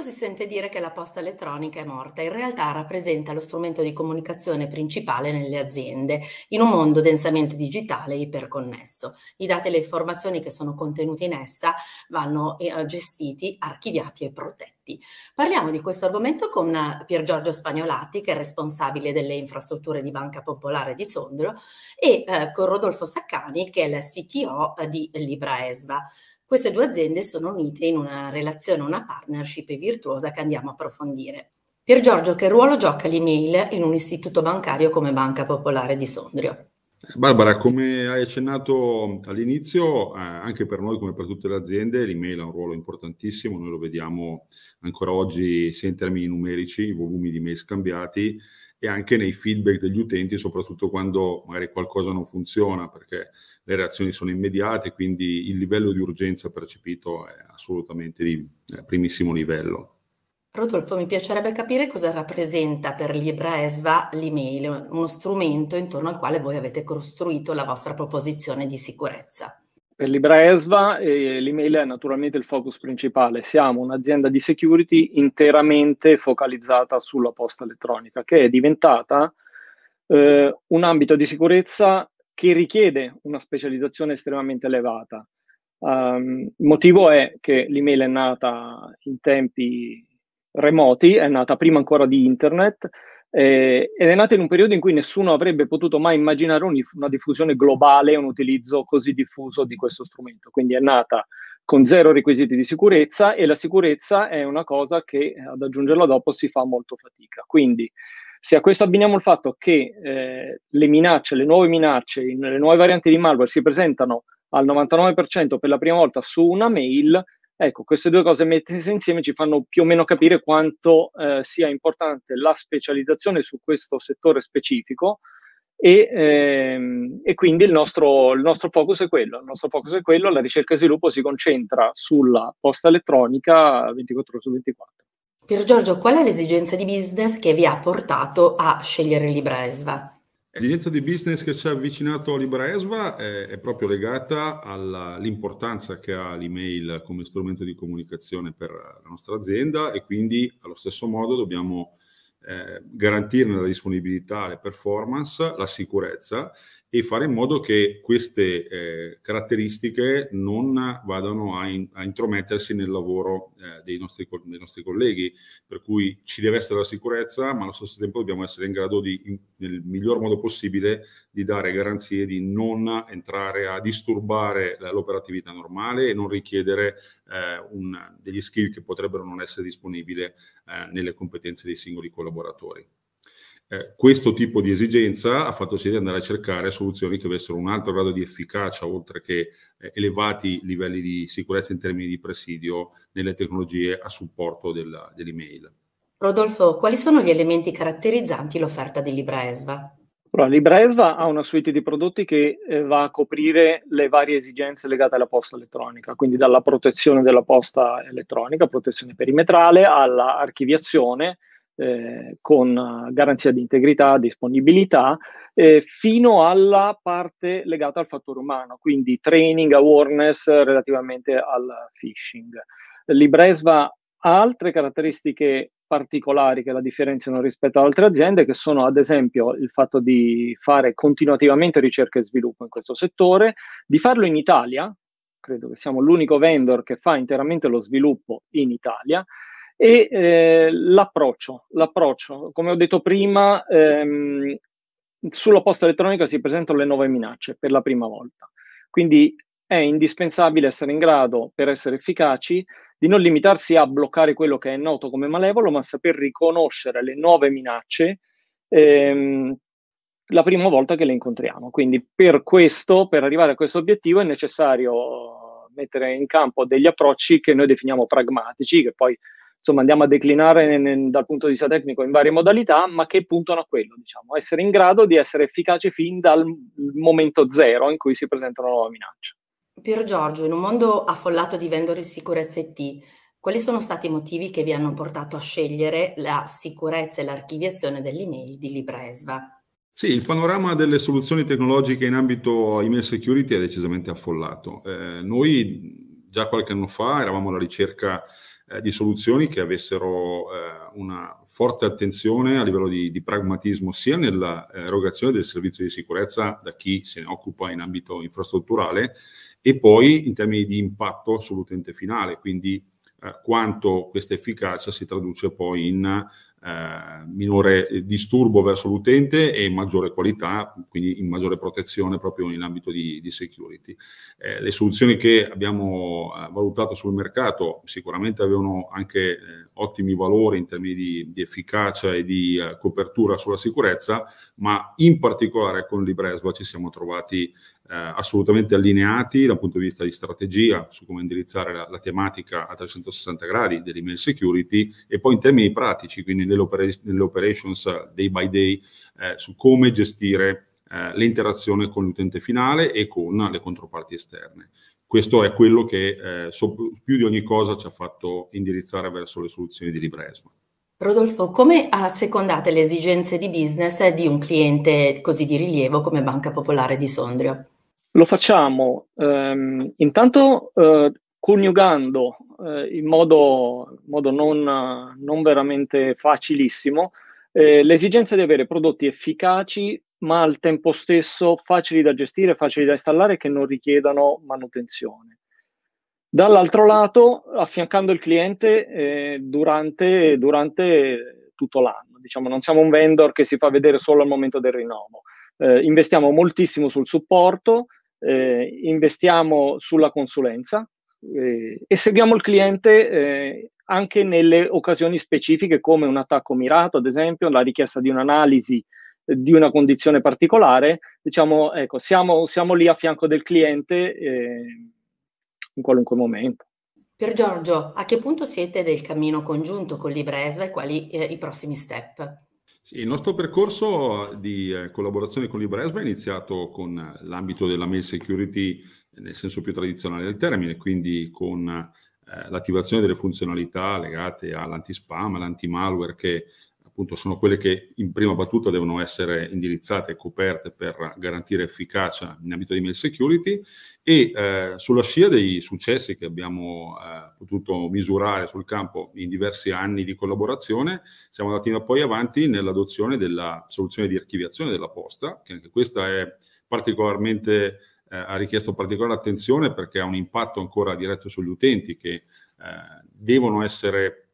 Spesso si sente dire che la posta elettronica è morta, in realtà rappresenta lo strumento di comunicazione principale nelle aziende, in un mondo densamente digitale e iperconnesso. I dati e le informazioni che sono contenuti in essa vanno eh, gestiti, archiviati e protetti. Parliamo di questo argomento con eh, Pier Giorgio Spagnolati, che è responsabile delle infrastrutture di Banca Popolare di Sondrio, e eh, con Rodolfo Saccani, che è il CTO eh, di Libra Esva. Queste due aziende sono unite in una relazione, una partnership virtuosa che andiamo a approfondire. Pier Giorgio, che ruolo gioca l'email in un istituto bancario come Banca Popolare di Sondrio? Barbara, come hai accennato all'inizio, eh, anche per noi come per tutte le aziende l'email ha un ruolo importantissimo, noi lo vediamo ancora oggi sia in termini numerici, i volumi di mail scambiati, e anche nei feedback degli utenti, soprattutto quando magari qualcosa non funziona, perché le reazioni sono immediate, quindi il livello di urgenza percepito è assolutamente di eh, primissimo livello. Rodolfo, mi piacerebbe capire cosa rappresenta per Libra Esva l'email, uno strumento intorno al quale voi avete costruito la vostra proposizione di sicurezza. Per Libra Esva eh, l'email è naturalmente il focus principale. Siamo un'azienda di security interamente focalizzata sulla posta elettronica, che è diventata eh, un ambito di sicurezza che richiede una specializzazione estremamente elevata. Um, il motivo è che l'email è nata in tempi remoti, è nata prima ancora di internet eh, ed è nata in un periodo in cui nessuno avrebbe potuto mai immaginare un, una diffusione globale, un utilizzo così diffuso di questo strumento. Quindi è nata con zero requisiti di sicurezza e la sicurezza è una cosa che eh, ad aggiungerla dopo si fa molto fatica. Quindi se a questo abbiniamo il fatto che eh, le minacce, le nuove minacce, le nuove varianti di malware si presentano al 99% per la prima volta su una mail, Ecco, queste due cose messe insieme ci fanno più o meno capire quanto eh, sia importante la specializzazione su questo settore specifico e, ehm, e quindi il nostro, il nostro, focus è quello, il nostro focus è quello, la ricerca e sviluppo si concentra sulla posta elettronica 24 ore su 24. Pier Giorgio, qual è l'esigenza di business che vi ha portato a scegliere Libra Esva? L'esigenza di business che ci ha avvicinato a Esva è, è proprio legata all'importanza che ha l'email come strumento di comunicazione per la nostra azienda e quindi allo stesso modo dobbiamo eh, garantirne la disponibilità, le performance, la sicurezza e fare in modo che queste eh, caratteristiche non vadano a, in, a intromettersi nel lavoro eh, dei, nostri, dei, nostri, colleghi, per cui ci deve essere la sicurezza, ma allo stesso tempo dobbiamo essere in grado di, in, nel miglior modo possibile, di dare garanzie di non entrare a disturbare l'operatività normale e non richiedere eh, un, degli skill che potrebbero non essere disponibili eh, nelle competenze dei singoli collaboratori. Eh, questo tipo di esigenza ha fatto sì di andare a cercare soluzioni che avessero un alto grado di efficacia, oltre che eh, elevati livelli di sicurezza in termini di presidio nelle tecnologie a supporto della, dell'email. Rodolfo, quali sono gli elementi caratterizzanti l'offerta di LibraEsva? Allora, LibraEsva ha una suite di prodotti che eh, va a coprire le varie esigenze legate alla posta elettronica, quindi dalla protezione della posta elettronica, protezione perimetrale, all'archiviazione, eh, con eh, garanzia di integrità, disponibilità, eh, fino alla parte legata al fattore umano, quindi training, awareness relativamente al phishing. Libresva ha altre caratteristiche particolari che la differenziano rispetto ad altre aziende, che sono ad esempio il fatto di fare continuativamente ricerca e sviluppo in questo settore, di farlo in Italia, credo che siamo l'unico vendor che fa interamente lo sviluppo in Italia e eh, l'approccio, l'approccio, come ho detto prima, ehm, sulla posta elettronica si presentano le nuove minacce per la prima volta. Quindi è indispensabile essere in grado, per essere efficaci, di non limitarsi a bloccare quello che è noto come malevolo, ma saper riconoscere le nuove minacce ehm, la prima volta che le incontriamo. Quindi per questo, per arrivare a questo obiettivo, è necessario mettere in campo degli approcci che noi definiamo pragmatici, che poi insomma, andiamo a declinare nel, dal punto di vista tecnico in varie modalità, ma che puntano a quello, diciamo, essere in grado di essere efficace fin dal momento zero in cui si presenta una nuova minaccia. Pier Giorgio, in un mondo affollato di vendori di sicurezza IT, quali sono stati i motivi che vi hanno portato a scegliere la sicurezza e l'archiviazione dell'email di Libresva? Sì, il panorama delle soluzioni tecnologiche in ambito email security è decisamente affollato. Eh, noi già qualche anno fa eravamo alla ricerca eh, di soluzioni che avessero eh, una forte attenzione a livello di, di pragmatismo sia nell'erogazione del servizio di sicurezza da chi se ne occupa in ambito infrastrutturale e poi in termini di impatto sull'utente finale, quindi eh, quanto questa efficacia si traduce poi in eh, minore disturbo verso l'utente e maggiore qualità, quindi in maggiore protezione proprio in ambito di, di security. Eh, le soluzioni che abbiamo eh, valutato sul mercato sicuramente avevano anche eh, ottimi valori in termini di, di efficacia e di eh, copertura sulla sicurezza, ma in particolare con Libresva ci siamo trovati eh, assolutamente allineati dal punto di vista di strategia su come indirizzare la, la tematica a 360 gradi dell'email security e poi in termini pratici, quindi dell'operations eh, day by day eh, su come gestire eh, l'interazione con l'utente finale e con le controparti esterne. Questo è quello che eh, so, più di ogni cosa ci ha fatto indirizzare verso le soluzioni di LibreSva. Rodolfo, come assecondate le esigenze di business di un cliente così di rilievo come Banca Popolare di Sondrio? Lo facciamo ehm, intanto eh, coniugando eh, in modo modo non, non veramente facilissimo, eh, l'esigenza di avere prodotti efficaci ma al tempo stesso facili da gestire, facili da installare che non richiedano manutenzione. Dall'altro lato, affiancando il cliente eh, durante, durante, tutto l'anno. Diciamo, non siamo un vendor che si fa vedere solo al momento del rinnovo. Eh, investiamo moltissimo sul supporto, eh, investiamo sulla consulenza eh, e seguiamo il cliente eh, anche nelle occasioni specifiche come un attacco mirato, ad esempio, la richiesta di un'analisi eh, di una condizione particolare, diciamo, ecco, siamo, siamo lì a fianco del cliente eh, in qualunque momento. Per Giorgio, a che punto siete del cammino congiunto con Libresva e quali eh, i prossimi step? Sì, il nostro percorso di eh, collaborazione con Libresva è iniziato con l'ambito della mail security eh, nel senso più tradizionale del termine, quindi con eh, l'attivazione delle funzionalità legate all'antispam, all'antimalware, che appunto sono quelle che in prima battuta devono essere indirizzate e coperte per garantire efficacia in ambito di mail security e eh, sulla scia dei successi che abbiamo eh, potuto misurare sul campo in diversi anni di collaborazione, siamo andati poi avanti nell'adozione della soluzione di archiviazione della posta, che anche questa è particolarmente eh, ha richiesto particolare attenzione perché ha un impatto ancora diretto sugli utenti che eh, devono essere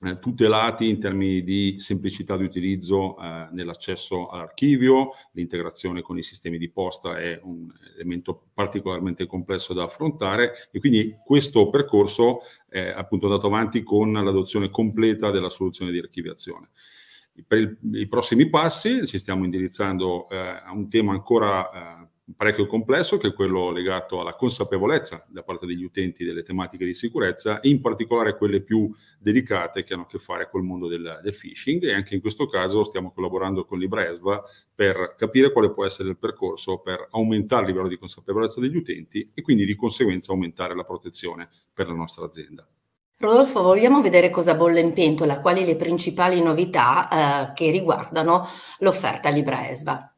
eh, tutelati in termini di semplicità di utilizzo eh, nell'accesso all'archivio, l'integrazione con i sistemi di posta è un elemento particolarmente complesso da affrontare e quindi questo percorso è appunto andato avanti con l'adozione completa della soluzione di archiviazione per il, i prossimi passi ci stiamo indirizzando eh, a un tema ancora eh, parecchio complesso, che è quello legato alla consapevolezza da parte degli utenti delle tematiche di sicurezza, in particolare quelle più delicate che hanno a che fare col mondo del, del phishing e anche in questo caso stiamo collaborando con Libresva per capire quale può essere il percorso per aumentare il livello di consapevolezza degli utenti e quindi di conseguenza aumentare la protezione per la nostra azienda. Rodolfo, vogliamo vedere cosa bolle in pentola, quali le principali novità eh, che riguardano l'offerta Libra ESVA.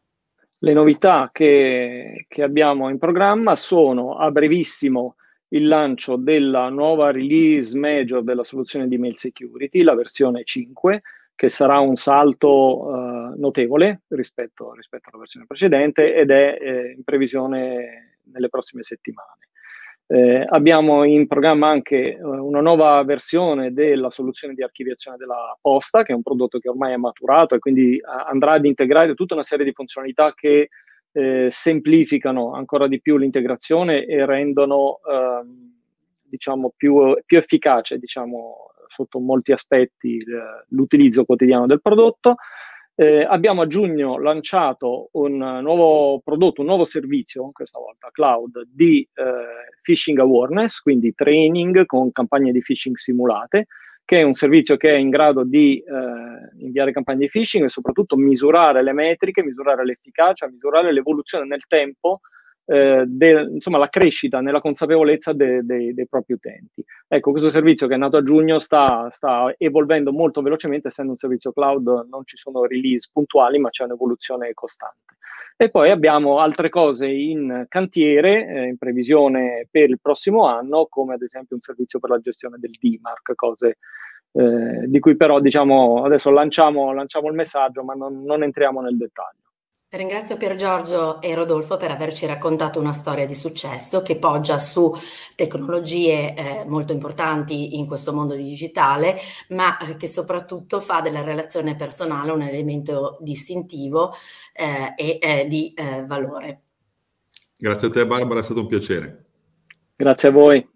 Le novità che, che, abbiamo in programma sono a brevissimo il lancio della nuova release major della soluzione di mail security, la versione 5, che sarà un salto eh, notevole rispetto, rispetto, alla versione precedente ed è eh, in previsione nelle prossime settimane. Eh, abbiamo in programma anche eh, una nuova versione della soluzione di archiviazione della posta, che è un prodotto che ormai è maturato e quindi a- eh, andrà ad integrare tutta una serie di funzionalità che eh, semplificano ancora di più l'integrazione e rendono ehm, diciamo, più, più, efficace diciamo, sotto molti aspetti l'utilizzo quotidiano del prodotto. Eh, abbiamo a giugno lanciato un nuovo prodotto, un nuovo servizio, questa volta cloud, di eh, phishing awareness, quindi training con campagne di phishing simulate, che è un servizio che è in grado di eh, inviare campagne di phishing e soprattutto misurare le metriche, misurare l'efficacia, misurare l'evoluzione nel tempo eh, de, insomma, la crescita nella consapevolezza de, de, dei propri utenti. Ecco, questo servizio che è nato a giugno sta, sta, evolvendo molto velocemente, essendo un servizio cloud non ci sono release puntuali, ma c'è un'evoluzione costante. E poi abbiamo altre cose in cantiere, eh, in previsione per il prossimo anno, come ad esempio un servizio per la gestione del DMARC, cose eh, di cui però diciamo adesso lanciamo, lanciamo il messaggio ma non, non entriamo nel dettaglio. Ringrazio Pier Giorgio e Rodolfo per averci raccontato una storia di successo che poggia su tecnologie eh, molto importanti in questo mondo digitale, ma che soprattutto fa della relazione personale un elemento distintivo eh, e eh, di eh, valore. Grazie a te Barbara, è stato un piacere. Grazie a voi.